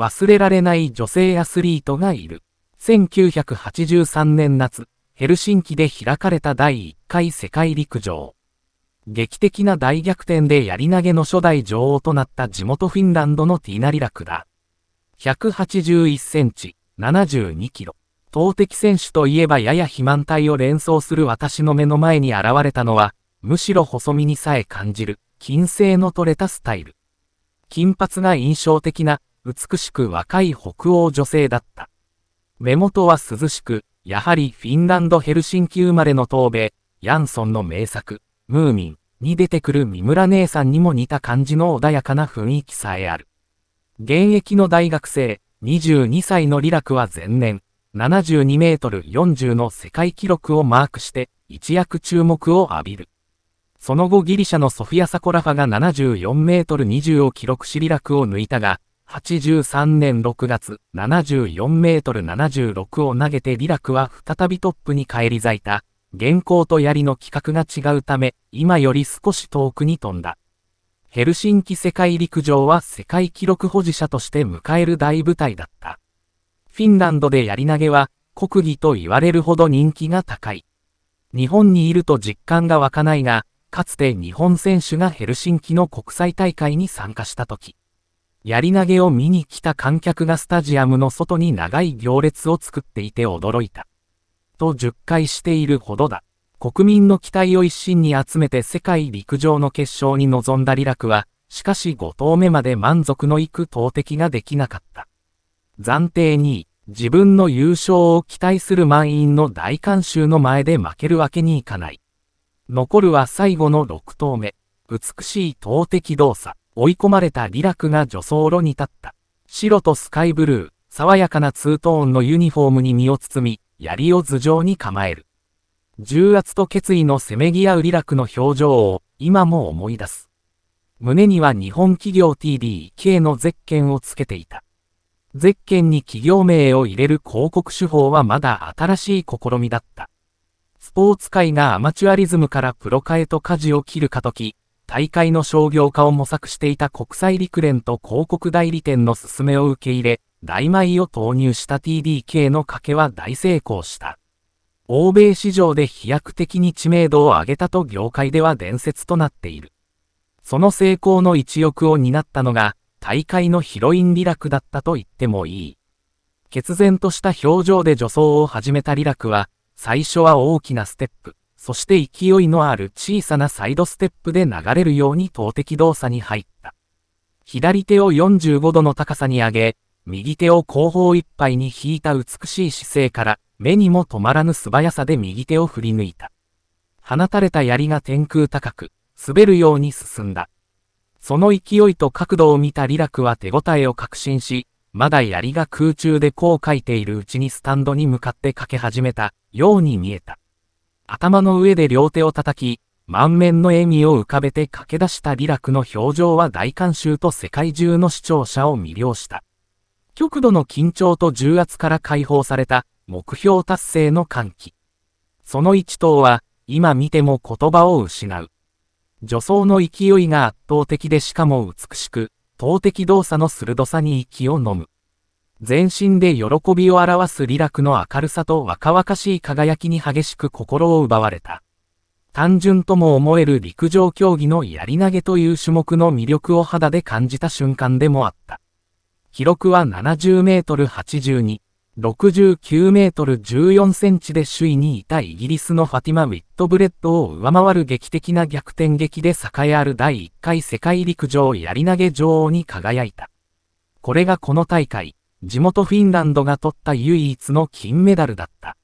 忘れられない女性アスリートがいる。1983年夏、ヘルシンキで開かれた第1回世界陸上。劇的な大逆転でやり投げの初代女王となった地元フィンランドのティナリラクだ。181センチ、72キロ。投擲選手といえばやや肥満体を連想する私の目の前に現れたのは、むしろ細身にさえ感じる、金星の取れたスタイル。金髪が印象的な、美しく若い北欧女性だった。目元は涼しく、やはりフィンランドヘルシンキ生まれの東米、ヤンソンの名作、ムーミンに出てくる三村姉さんにも似た感じの穏やかな雰囲気さえある。現役の大学生、22歳のリラクは前年、72メートル40の世界記録をマークして、一躍注目を浴びる。その後ギリシャのソフィア・サコラファが74メートル20を記録しリラクを抜いたが、83年6月、74メートル76を投げてリラクは再びトップに返り咲いた。現行と槍の規格が違うため、今より少し遠くに飛んだ。ヘルシンキ世界陸上は世界記録保持者として迎える大舞台だった。フィンランドで槍投げは、国技と言われるほど人気が高い。日本にいると実感が湧かないが、かつて日本選手がヘルシンキの国際大会に参加した時、やり投げを見に来た観客がスタジアムの外に長い行列を作っていて驚いた。と10回しているほどだ。国民の期待を一身に集めて世界陸上の決勝に臨んだリラクは、しかし5投目まで満足のいく投擲ができなかった。暫定2位、自分の優勝を期待する満員の大観衆の前で負けるわけにいかない。残るは最後の6投目、美しい投擲動作。追い込まれたリラクが助走路に立った。白とスカイブルー、爽やかなツートーンのユニフォームに身を包み、槍を頭上に構える。重圧と決意のせめぎ合うリラクの表情を、今も思い出す。胸には日本企業 TDK のゼッケンをつけていた。ゼッケンに企業名を入れる広告手法はまだ新しい試みだった。スポーツ界がアマチュアリズムからプロ化へと舵を切る過渡期、大会の商業化を模索していた国際陸連と広告代理店の勧めを受け入れ、大米を投入した TDK の賭けは大成功した。欧米市場で飛躍的に知名度を上げたと業界では伝説となっている。その成功の一翼を担ったのが、大会のヒロインリラクだったと言ってもいい。決然とした表情で女装を始めたリラクは、最初は大きなステップ。そして勢いのある小さなサイドステップで流れるように投擲動作に入った。左手を45度の高さに上げ、右手を後方いっぱいに引いた美しい姿勢から、目にも止まらぬ素早さで右手を振り抜いた。放たれた槍が天空高く、滑るように進んだ。その勢いと角度を見たリラクは手応えを確信し、まだ槍が空中でこう書いているうちにスタンドに向かってかけ始めたように見えた。頭の上で両手を叩き、満面の笑みを浮かべて駆け出したリラクの表情は大観衆と世界中の視聴者を魅了した。極度の緊張と重圧から解放された目標達成の歓喜。その一頭は今見ても言葉を失う。女装の勢いが圧倒的でしかも美しく、投擲動作の鋭さに息を飲む。全身で喜びを表すリラクの明るさと若々しい輝きに激しく心を奪われた。単純とも思える陸上競技のやり投げという種目の魅力を肌で感じた瞬間でもあった。記録は70メートル82、69メートル14センチで首位にいたイギリスのファティマ・ウィットブレッドを上回る劇的な逆転劇で栄えある第1回世界陸上やり投げ女王に輝いた。これがこの大会、地元フィンランドが取った唯一の金メダルだった。